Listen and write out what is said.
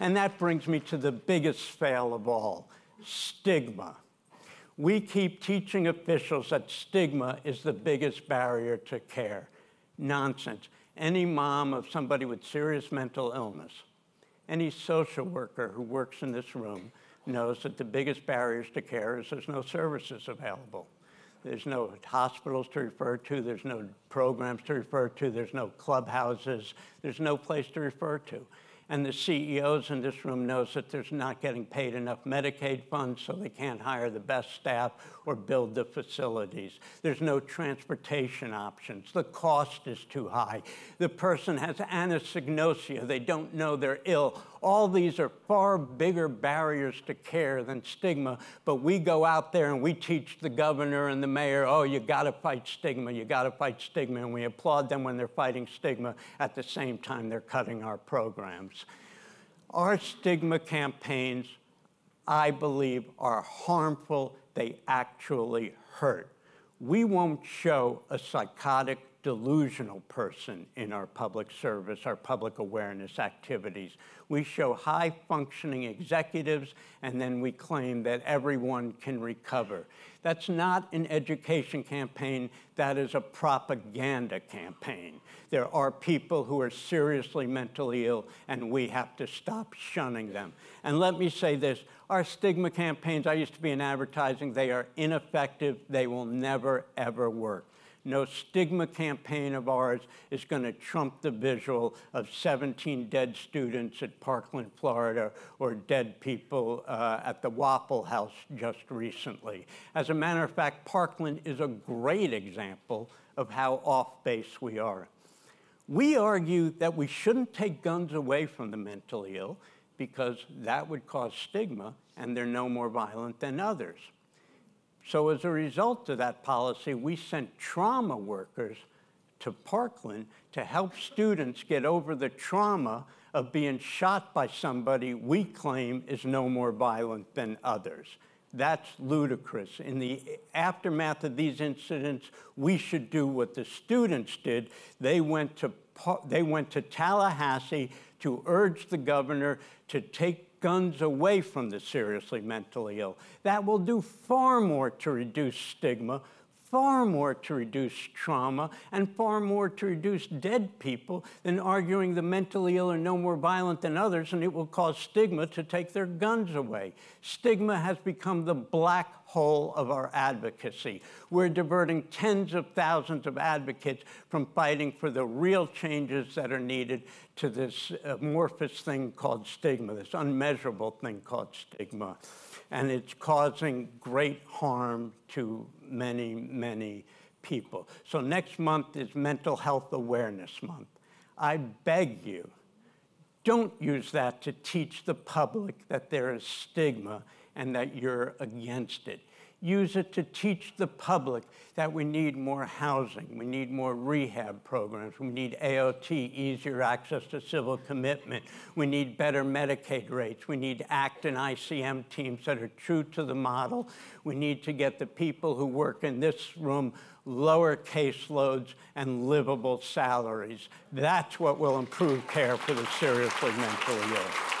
And that brings me to the biggest fail of all stigma. We keep teaching officials that stigma is the biggest barrier to care. Nonsense. Any mom of somebody with serious mental illness, any social worker who works in this room knows that the biggest barriers to care is there's no services available. There's no hospitals to refer to, there's no programs to refer to, there's no clubhouses, there's no place to refer to and the CEOs in this room knows that there's not getting paid enough Medicaid funds, so they can't hire the best staff or build the facilities. There's no transportation options. The cost is too high. The person has anosognosia. They don't know they're ill all these are far bigger barriers to care than stigma, but we go out there and we teach the governor and the mayor, oh, you gotta fight stigma, you gotta fight stigma, and we applaud them when they're fighting stigma at the same time they're cutting our programs. Our stigma campaigns, I believe, are harmful. They actually hurt. We won't show a psychotic delusional person in our public service, our public awareness activities. We show high functioning executives and then we claim that everyone can recover. That's not an education campaign, that is a propaganda campaign. There are people who are seriously mentally ill and we have to stop shunning them. And let me say this, our stigma campaigns, I used to be in advertising, they are ineffective, they will never ever work no stigma campaign of ours is going to trump the visual of 17 dead students at Parkland, Florida, or dead people uh, at the Waffle House just recently. As a matter of fact, Parkland is a great example of how off base we are. We argue that we shouldn't take guns away from the mentally ill because that would cause stigma and they're no more violent than others. So as a result of that policy, we sent trauma workers to Parkland to help students get over the trauma of being shot by somebody we claim is no more violent than others. That's ludicrous. In the aftermath of these incidents, we should do what the students did. They went to, they went to Tallahassee to urge the governor to take guns away from the seriously mentally ill. That will do far more to reduce stigma far more to reduce trauma and far more to reduce dead people than arguing the mentally ill are no more violent than others and it will cause stigma to take their guns away. Stigma has become the black hole of our advocacy. We're diverting tens of thousands of advocates from fighting for the real changes that are needed to this amorphous thing called stigma, this unmeasurable thing called stigma. And it's causing great harm to many, many many people. So next month is Mental Health Awareness Month. I beg you, don't use that to teach the public that there is stigma and that you're against it use it to teach the public that we need more housing, we need more rehab programs, we need AOT, easier access to civil commitment, we need better Medicaid rates, we need ACT and ICM teams that are true to the model, we need to get the people who work in this room lower caseloads and livable salaries. That's what will improve care for the seriously mentally ill.